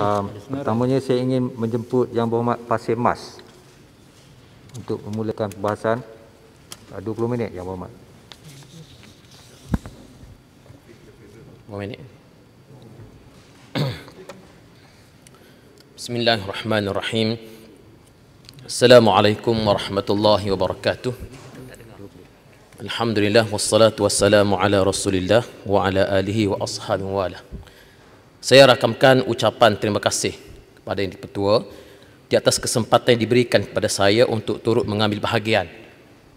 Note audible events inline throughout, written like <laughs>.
Ah, pertamanya saya ingin menjemput Yang Berhormat Pasir Mas untuk memulakan pembahasan 20 ah, minit Yang Berhormat. 5 minit. Bismillahirrahmanirrahim. Assalamualaikum warahmatullahi wabarakatuh. Alhamdulillah wassalatu wassalamu ala Rasulillah wa ala alihi wa ashabihi wa ala. Saya rakamkan ucapan terima kasih kepada yang dipertua di atas kesempatan yang diberikan kepada saya untuk turut mengambil bahagian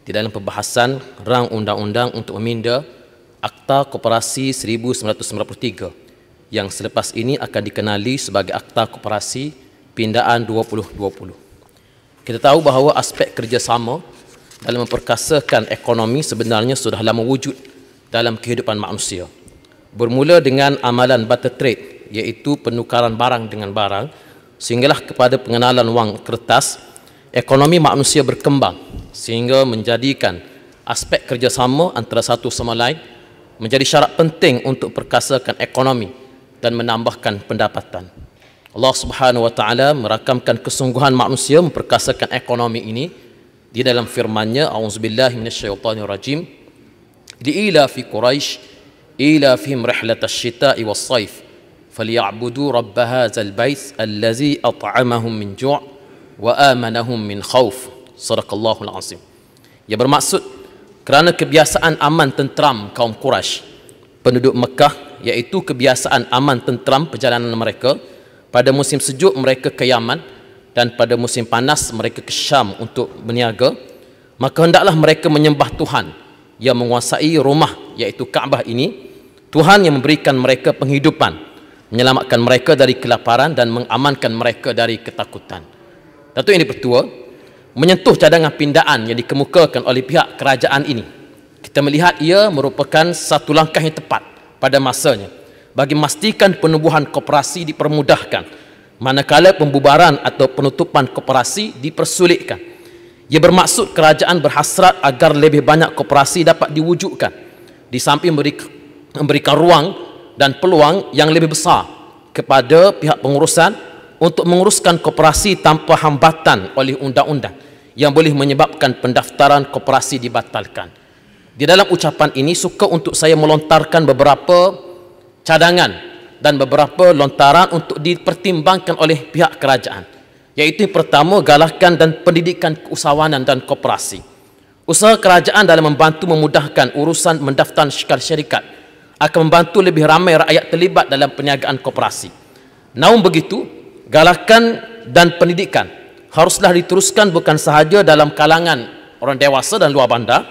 di dalam perbahasan rang undang-undang untuk meminda Akta Koperasi 1993 yang selepas ini akan dikenali sebagai Akta Koperasi Pindaan 2020. Kita tahu bahawa aspek kerjasama dalam memperkasakan ekonomi sebenarnya sudah lama wujud dalam kehidupan manusia. Bermula dengan amalan barter trade iaitu penukaran barang dengan barang sehinggalah kepada pengenalan wang kertas ekonomi manusia berkembang sehingga menjadikan aspek kerjasama antara satu sama lain menjadi syarat penting untuk perkasakan ekonomi dan menambahkan pendapatan Allah Subhanahu wa taala merakamkan kesungguhan manusia memperkasakan ekonomi ini di dalam firman-Nya auzubillahi minasyaitonir rajim li ila fi quraish ila fihim rihlatash shita'i was saif فليعبدوا رب هذا البيت الذي أطعمهم من جوع وآمنهم من خوف صدق الله العظيم Ya bermaksud kerana kebiasaan aman tenteram kaum Quraisy penduduk Mekah iaitu kebiasaan aman tenteram perjalanan mereka pada musim sejuk mereka ke Yaman dan pada musim panas mereka ke Syam untuk berniaga maka hendaklah mereka menyembah Tuhan yang menguasai rumah iaitu Kaabah ini Tuhan yang memberikan mereka penghidupan menyelamatkan mereka dari kelaparan dan mengamankan mereka dari ketakutan. Datuk ini bertua menyentuh cadangan pindaan yang dikemukakan oleh pihak kerajaan ini. Kita melihat ia merupakan satu langkah yang tepat pada masanya bagi memastikan penubuhan koperasi dipermudahkan manakala pembubaran atau penutupan koperasi dipersulitkan. Ia bermaksud kerajaan berhasrat agar lebih banyak koperasi dapat diwujudkan di samping memberi, memberikan ruang dan peluang yang lebih besar kepada pihak pengurusan untuk menguruskan koperasi tanpa hambatan oleh undang-undang yang boleh menyebabkan pendaftaran koperasi dibatalkan. Di dalam ucapan ini suka untuk saya melontarkan beberapa cadangan dan beberapa lontaran untuk dipertimbangkan oleh pihak kerajaan. Yaitu yang pertama galakan dan pendidikan keusahawanan dan koperasi. Usaha kerajaan dalam membantu memudahkan urusan mendaftar syarikat akan membantu lebih ramai rakyat terlibat dalam perniagaan koperasi. Namun begitu, galakan dan pendidikan haruslah diteruskan bukan sahaja dalam kalangan orang dewasa dan luar bandar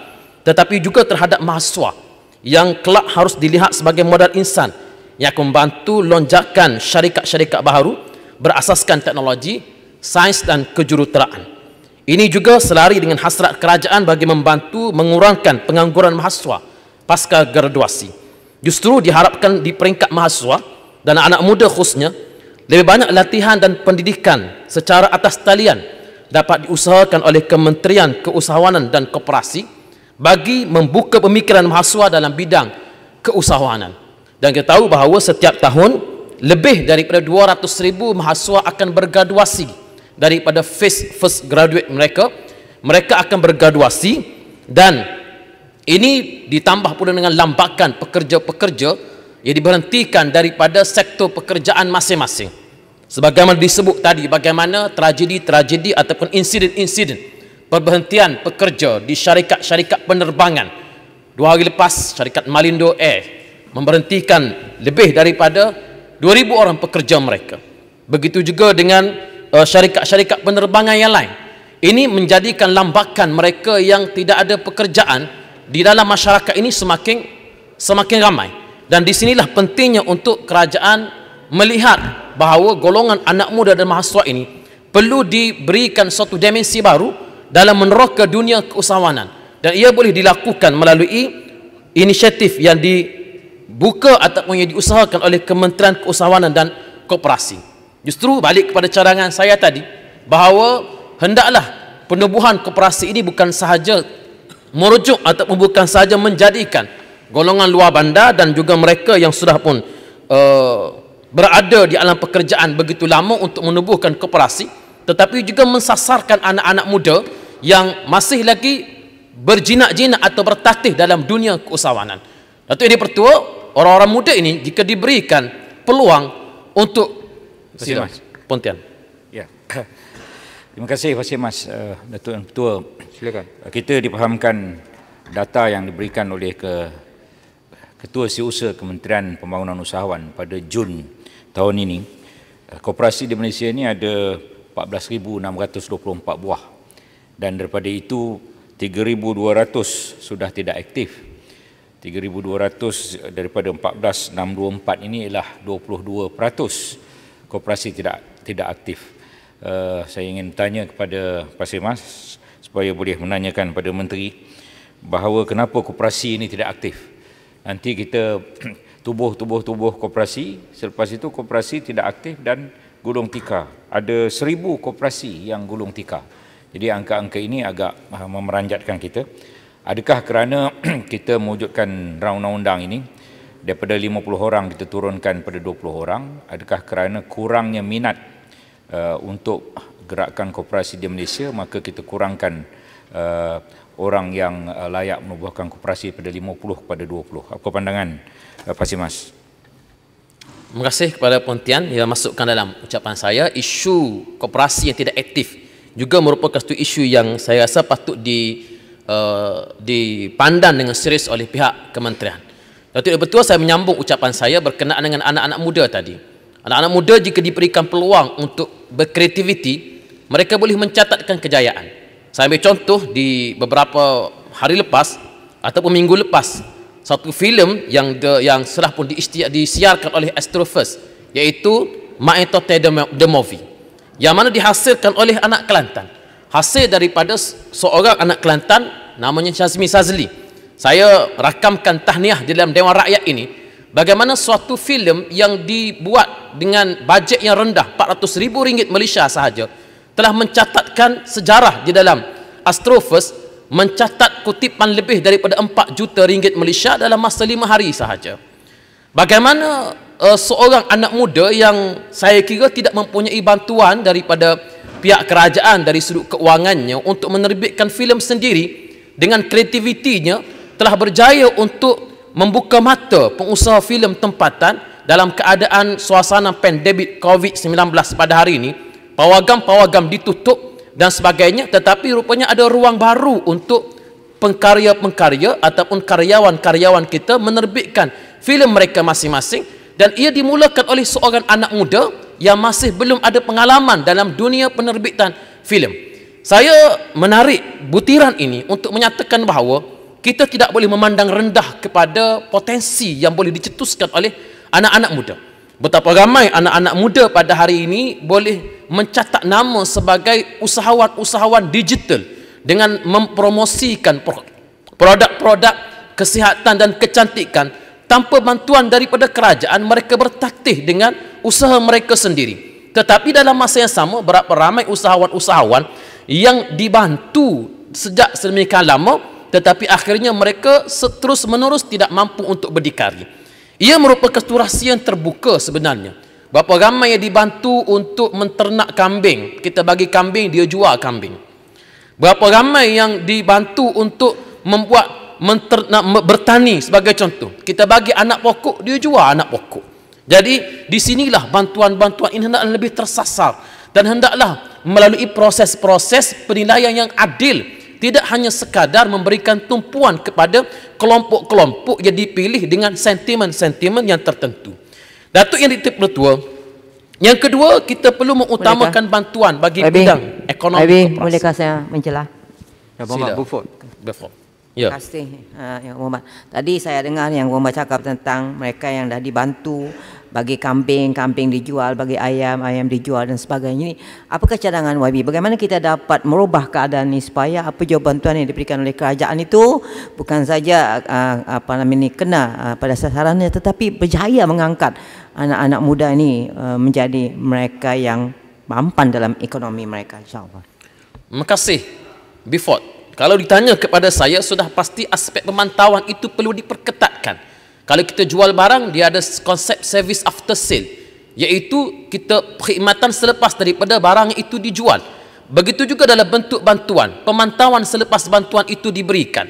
tetapi juga terhadap mahasiswa yang kelak harus dilihat sebagai modal insan yang akan membantu lonjakan syarikat-syarikat baru berasaskan teknologi, sains dan kejuruteraan. Ini juga selari dengan hasrat kerajaan bagi membantu mengurangkan pengangguran mahasiswa pasca graduasi justru diharapkan di peringkat mahasiswa dan anak muda khususnya lebih banyak latihan dan pendidikan secara atas talian dapat diusahakan oleh Kementerian Keusahawanan dan Koperasi bagi membuka pemikiran mahasiswa dalam bidang keusahawanan. Dan kita tahu bahawa setiap tahun lebih daripada 200 ribu mahasiswa akan bergraduasi daripada first, first graduate mereka. Mereka akan bergraduasi dan ini ditambah pula dengan lambakan pekerja-pekerja yang diberhentikan daripada sektor pekerjaan masing-masing. Sebagaimana disebut tadi bagaimana tragedi-tragedi ataupun insiden-insiden perberhentian pekerja di syarikat-syarikat penerbangan. Dua hari lepas syarikat Malindo Air memberhentikan lebih daripada 2,000 orang pekerja mereka. Begitu juga dengan uh, syarikat-syarikat penerbangan yang lain. Ini menjadikan lambakan mereka yang tidak ada pekerjaan di dalam masyarakat ini semakin semakin ramai dan di sinilah pentingnya untuk kerajaan melihat bahawa golongan anak muda dan mahasiswa ini perlu diberikan satu dimensi baru dalam meneroka dunia keusahawanan dan ia boleh dilakukan melalui inisiatif yang dibuka ataupun yang diusahakan oleh Kementerian Keusahawanan dan Koperasi. Justru balik kepada cadangan saya tadi bahawa hendaklah penubuhan koperasi ini bukan sahaja merujuk atau bukan saja menjadikan golongan luar bandar dan juga mereka yang sudah pun uh, berada di alam pekerjaan begitu lama untuk menubuhkan koperasi tetapi juga mensasarkan anak-anak muda yang masih lagi berjinak-jinak atau bertatih dalam dunia keusahawanan. Datuk ini Pertua, orang-orang muda ini jika diberikan peluang untuk Sila, Pontian. Ya. Terima kasih Fasih Mas uh, Datuk dan Petua. Silakan. Uh, kita dipahamkan data yang diberikan oleh ke Ketua Siusa Kementerian Pembangunan Usahawan pada Jun tahun ini, uh, koperasi di Malaysia ini ada 14,624 buah dan daripada itu 3,200 sudah tidak aktif. 3,200 daripada 14,624 ini ialah 22% koperasi tidak tidak aktif uh, saya ingin tanya kepada Pasir Mas supaya boleh menanyakan kepada Menteri bahawa kenapa koperasi ini tidak aktif. Nanti kita <clears throat> tubuh-tubuh-tubuh koperasi, selepas itu koperasi tidak aktif dan gulung tika. Ada seribu koperasi yang gulung tika. Jadi angka-angka ini agak eh, memeranjatkan kita. Adakah kerana <clears throat> kita mewujudkan raun undang ini, daripada 50 orang kita turunkan pada 20 orang, adakah kerana kurangnya minat Uh, untuk gerakan koperasi di Malaysia maka kita kurangkan uh, orang yang uh, layak menubuhkan koperasi pada 50 kepada 20. Apa pandangan uh, Pak Simas? Terima kasih kepada Pontian yang masukkan dalam ucapan saya isu koperasi yang tidak aktif juga merupakan satu isu yang saya rasa patut di uh, dipandang dengan serius oleh pihak kementerian. Tapi betul saya menyambung ucapan saya berkenaan dengan anak-anak muda tadi. Anak-anak muda jika diberikan peluang untuk berkreativiti, mereka boleh mencatatkan kejayaan. Saya ambil contoh di beberapa hari lepas ataupun minggu lepas, satu filem yang de, yang sudah pun diistiak, disiarkan oleh Astro First iaitu Maeto the, the Movie yang mana dihasilkan oleh anak Kelantan. Hasil daripada seorang anak Kelantan namanya Syazmi Sazli. Saya rakamkan tahniah di dalam Dewan Rakyat ini bagaimana suatu filem yang dibuat dengan bajet yang rendah 400 ribu ringgit Malaysia sahaja telah mencatatkan sejarah di dalam Astrofest mencatat kutipan lebih daripada 4 juta ringgit Malaysia dalam masa 5 hari sahaja bagaimana uh, seorang anak muda yang saya kira tidak mempunyai bantuan daripada pihak kerajaan dari sudut keuangannya untuk menerbitkan filem sendiri dengan kreativitinya telah berjaya untuk membuka mata pengusaha filem tempatan dalam keadaan suasana pandemik COVID-19 pada hari ini. Pawagam-pawagam ditutup dan sebagainya tetapi rupanya ada ruang baru untuk pengkarya-pengkarya ataupun karyawan-karyawan kita menerbitkan filem mereka masing-masing dan ia dimulakan oleh seorang anak muda yang masih belum ada pengalaman dalam dunia penerbitan filem. Saya menarik butiran ini untuk menyatakan bahawa kita tidak boleh memandang rendah kepada potensi yang boleh dicetuskan oleh anak-anak muda. Betapa ramai anak-anak muda pada hari ini boleh mencatat nama sebagai usahawan-usahawan digital dengan mempromosikan produk-produk kesihatan dan kecantikan tanpa bantuan daripada kerajaan mereka bertaktih dengan usaha mereka sendiri. Tetapi dalam masa yang sama berapa ramai usahawan-usahawan yang dibantu sejak sedemikian lama tetapi akhirnya mereka terus menerus tidak mampu untuk berdikari ia merupakan satu rahsia yang terbuka sebenarnya berapa ramai yang dibantu untuk menternak kambing kita bagi kambing dia jual kambing berapa ramai yang dibantu untuk membuat menternak bertani sebagai contoh kita bagi anak pokok dia jual anak pokok jadi di sinilah bantuan-bantuan ini hendaklah lebih tersasar dan hendaklah melalui proses-proses penilaian yang adil tidak hanya sekadar memberikan tumpuan kepada kelompok-kelompok yang dipilih dengan sentimen-sentimen yang tertentu. Datuk yang ditip mertua, yang kedua kita perlu mengutamakan bolehkah? bantuan bagi Abi, bidang ekonomi Abi, Bolehkah saya menjelah? Ya, Bapak Buford. Buford. Ya. Terima kasih, uh, eh, Yang Muhammad. Tadi saya dengar Yang Muhammad cakap tentang mereka yang dah dibantu, bagi kambing, kambing dijual, bagi ayam, ayam dijual dan sebagainya ini. Apakah cadangan YB? Bagaimana kita dapat merubah keadaan ini supaya apa jawapan Tuhan yang diberikan oleh kerajaan itu bukan saja ah, apa namanya ini kena ah, pada sasarannya tetapi berjaya mengangkat anak-anak muda ini ah, menjadi mereka yang mampan dalam ekonomi mereka insyaAllah. Terima kasih. Before, kalau ditanya kepada saya sudah pasti aspek pemantauan itu perlu diperketatkan. Kalau kita jual barang, dia ada konsep service after sale. Iaitu kita perkhidmatan selepas daripada barang itu dijual. Begitu juga dalam bentuk bantuan. Pemantauan selepas bantuan itu diberikan.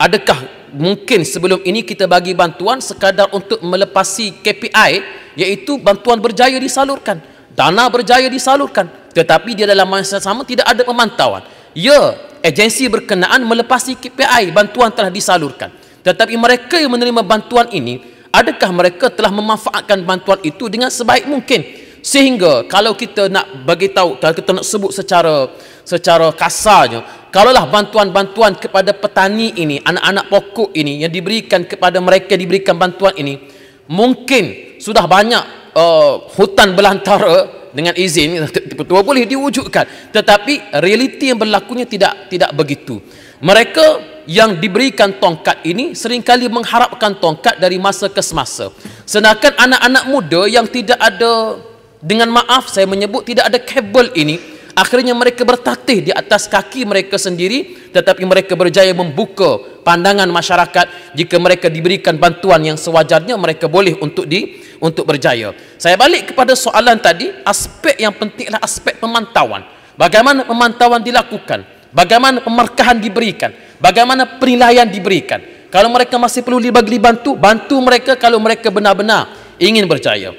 Adakah mungkin sebelum ini kita bagi bantuan sekadar untuk melepasi KPI iaitu bantuan berjaya disalurkan dana berjaya disalurkan tetapi dia dalam masa yang sama tidak ada pemantauan ya agensi berkenaan melepasi KPI bantuan telah disalurkan tetapi mereka yang menerima bantuan ini adakah mereka telah memanfaatkan bantuan itu dengan sebaik mungkin sehingga kalau kita nak bagi tahu kalau kita nak sebut secara secara kasarnya kalaulah bantuan-bantuan kepada petani ini anak-anak pokok ini yang diberikan kepada mereka diberikan bantuan ini mungkin sudah banyak uh, hutan belantara dengan izin ketua <laughs> boleh diwujudkan tetapi realiti yang berlakunya tidak tidak begitu mereka yang diberikan tongkat ini seringkali mengharapkan tongkat dari masa ke semasa. Sedangkan anak-anak muda yang tidak ada dengan maaf saya menyebut tidak ada kabel ini akhirnya mereka bertatih di atas kaki mereka sendiri tetapi mereka berjaya membuka pandangan masyarakat jika mereka diberikan bantuan yang sewajarnya mereka boleh untuk di untuk berjaya. Saya balik kepada soalan tadi aspek yang pentinglah aspek pemantauan. Bagaimana pemantauan dilakukan? Bagaimana pemerkahan diberikan? bagaimana penilaian diberikan kalau mereka masih perlu dibagi bantu bantu mereka kalau mereka benar-benar ingin berjaya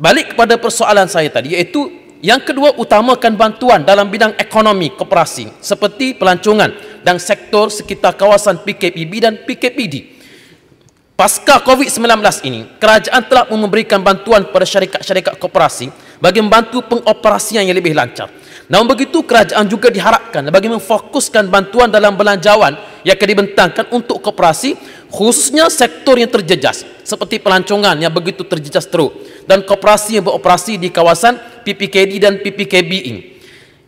balik kepada persoalan saya tadi iaitu yang kedua utamakan bantuan dalam bidang ekonomi koperasi seperti pelancongan dan sektor sekitar kawasan PKPB dan PKPD pasca COVID-19 ini kerajaan telah memberikan bantuan kepada syarikat-syarikat koperasi -syarikat bagi membantu pengoperasian yang lebih lancar. Namun begitu kerajaan juga diharapkan bagi memfokuskan bantuan dalam belanjawan yang akan dibentangkan untuk koperasi khususnya sektor yang terjejas seperti pelancongan yang begitu terjejas teruk dan koperasi yang beroperasi di kawasan PPKD dan PPKB ini.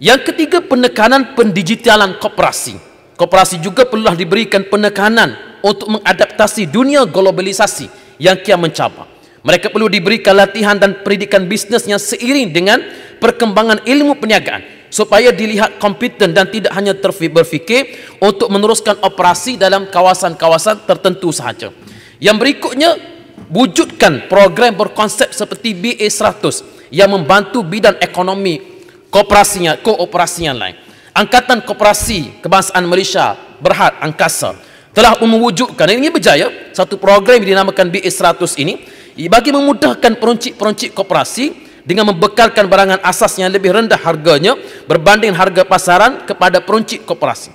Yang ketiga penekanan pendigitalan koperasi. Koperasi juga perlulah diberikan penekanan untuk mengadaptasi dunia globalisasi yang kian mencabar. Mereka perlu diberikan latihan dan peridikan bisnesnya seiring dengan perkembangan ilmu perniagaan supaya dilihat kompeten dan tidak hanya berfikir untuk meneruskan operasi dalam kawasan-kawasan tertentu sahaja. Yang berikutnya, wujudkan program berkonsep seperti BA100 yang membantu bidang ekonomi kooperasinya, kooperasinya lain. Angkatan Kooperasi Kebangsaan Malaysia Berhad Angkasa telah mewujudkan, ini berjaya, satu program yang dinamakan BA100 ini bagi memudahkan peruncit-peruncit koperasi dengan membekalkan barangan asas yang lebih rendah harganya berbanding harga pasaran kepada peruncit koperasi.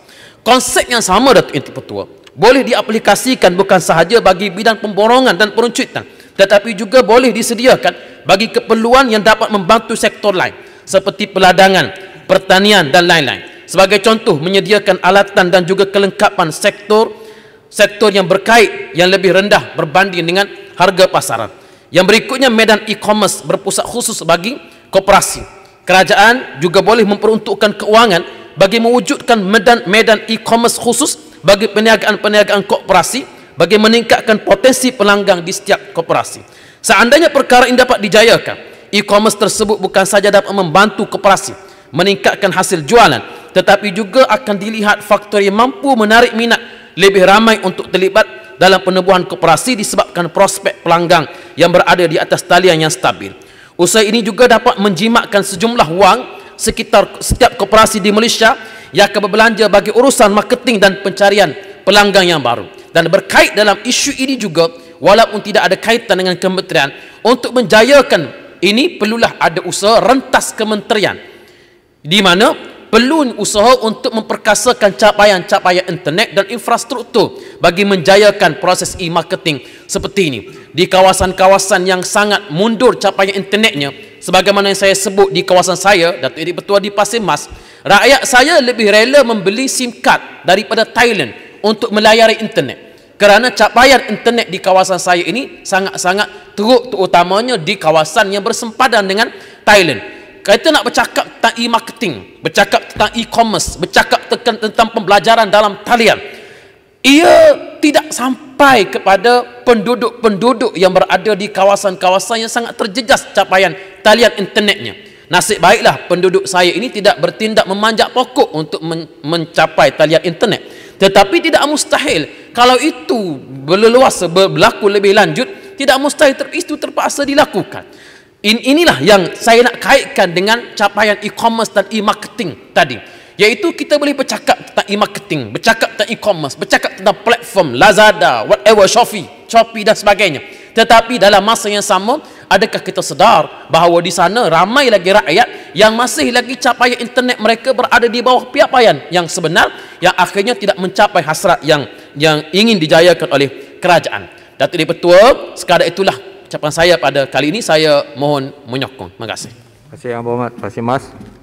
Konsep yang sama Datuk Inti Petua boleh diaplikasikan bukan sahaja bagi bidang pemborongan dan peruncitan tetapi juga boleh disediakan bagi keperluan yang dapat membantu sektor lain seperti peladangan, pertanian dan lain-lain. Sebagai contoh menyediakan alatan dan juga kelengkapan sektor sektor yang berkait yang lebih rendah berbanding dengan harga pasaran. Yang berikutnya medan e-commerce berpusat khusus bagi koperasi. Kerajaan juga boleh memperuntukkan keuangan bagi mewujudkan medan medan e-commerce khusus bagi peniagaan-peniagaan koperasi bagi meningkatkan potensi pelanggan di setiap koperasi. Seandainya perkara ini dapat dijayakan, e-commerce tersebut bukan saja dapat membantu koperasi meningkatkan hasil jualan tetapi juga akan dilihat faktor yang mampu menarik minat lebih ramai untuk terlibat dalam penubuhan koperasi disebabkan prospek pelanggan yang berada di atas talian yang stabil. Usaha ini juga dapat menjimatkan sejumlah wang sekitar setiap koperasi di Malaysia yang akan berbelanja bagi urusan marketing dan pencarian pelanggan yang baru. Dan berkait dalam isu ini juga, walaupun tidak ada kaitan dengan kementerian, untuk menjayakan ini perlulah ada usaha rentas kementerian. Di mana perlu usaha untuk memperkasakan capaian-capaian internet dan infrastruktur bagi menjayakan proses e-marketing seperti ini. Di kawasan-kawasan yang sangat mundur capaian internetnya, sebagaimana yang saya sebut di kawasan saya, Datuk Edi Petua di Pasir Mas, rakyat saya lebih rela membeli SIM card daripada Thailand untuk melayari internet. Kerana capaian internet di kawasan saya ini sangat-sangat teruk terutamanya di kawasan yang bersempadan dengan Thailand. Kita nak bercakap tentang e-marketing, bercakap tentang e-commerce, bercakap tentang pembelajaran dalam talian. Ia tidak sampai kepada penduduk-penduduk yang berada di kawasan-kawasan yang sangat terjejas capaian talian internetnya. Nasib baiklah penduduk saya ini tidak bertindak memanjak pokok untuk men- mencapai talian internet. Tetapi tidak mustahil kalau itu berleluasa berlaku lebih lanjut, tidak mustahil ter- itu terpaksa dilakukan. In, inilah yang saya nak kaitkan dengan capaian e-commerce dan e-marketing tadi. Iaitu kita boleh bercakap tentang e-marketing, bercakap tentang e-commerce, bercakap tentang platform Lazada, whatever, Shopee, Shopee dan sebagainya. Tetapi dalam masa yang sama, adakah kita sedar bahawa di sana ramai lagi rakyat yang masih lagi capai internet mereka berada di bawah piapaian yang sebenar yang akhirnya tidak mencapai hasrat yang yang ingin dijayakan oleh kerajaan. Datuk Dipertua, sekadar itulah ucapan saya pada kali ini saya mohon menyokong. Terima kasih. Terima kasih Abang Ahmad. Terima kasih Mas.